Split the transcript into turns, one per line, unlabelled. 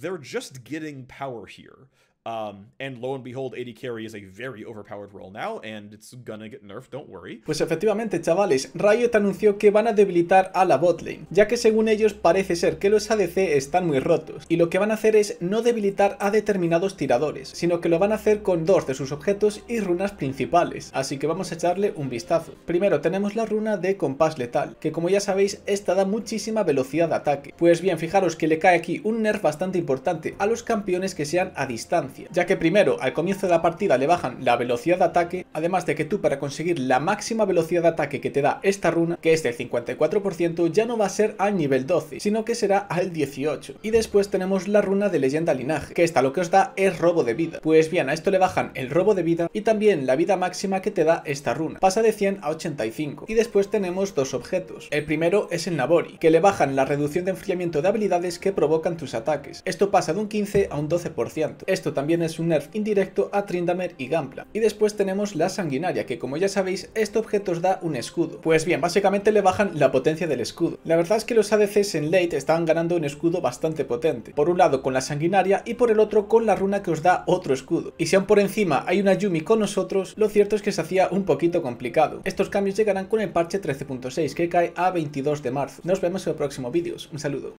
they're just getting power here. Um,
pues efectivamente, chavales, Riot anunció que van a debilitar a la botlane, ya que según ellos parece ser que los ADC están muy rotos, y lo que van a hacer es no debilitar a determinados tiradores, sino que lo van a hacer con dos de sus objetos y runas principales, así que vamos a echarle un vistazo. Primero tenemos la runa de compás letal, que como ya sabéis, esta da muchísima velocidad de ataque. Pues bien, fijaros que le cae aquí un nerf bastante importante a los campeones que sean a distancia, ya que primero al comienzo de la partida le bajan la velocidad de ataque, además de que tú para conseguir la máxima velocidad de ataque que te da esta runa, que es del 54%, ya no va a ser al nivel 12, sino que será al 18. Y después tenemos la runa de leyenda linaje, que esta lo que os da es robo de vida. Pues bien, a esto le bajan el robo de vida y también la vida máxima que te da esta runa. Pasa de 100 a 85. Y después tenemos dos objetos. El primero es el Nabori, que le bajan la reducción de enfriamiento de habilidades que provocan tus ataques. Esto pasa de un 15 a un 12%. Esto también es un nerf indirecto a Trindamer y Gampla. Y después tenemos la sanguinaria, que como ya sabéis, este objeto os da un escudo. Pues bien, básicamente le bajan la potencia del escudo. La verdad es que los ADCs en late estaban ganando un escudo bastante potente. Por un lado con la sanguinaria y por el otro con la runa que os da otro escudo. Y si aún por encima hay una Yumi con nosotros, lo cierto es que se hacía un poquito complicado. Estos cambios llegarán con el parche 13.6 que cae a 22 de marzo. Nos vemos en el próximo vídeos. Un saludo.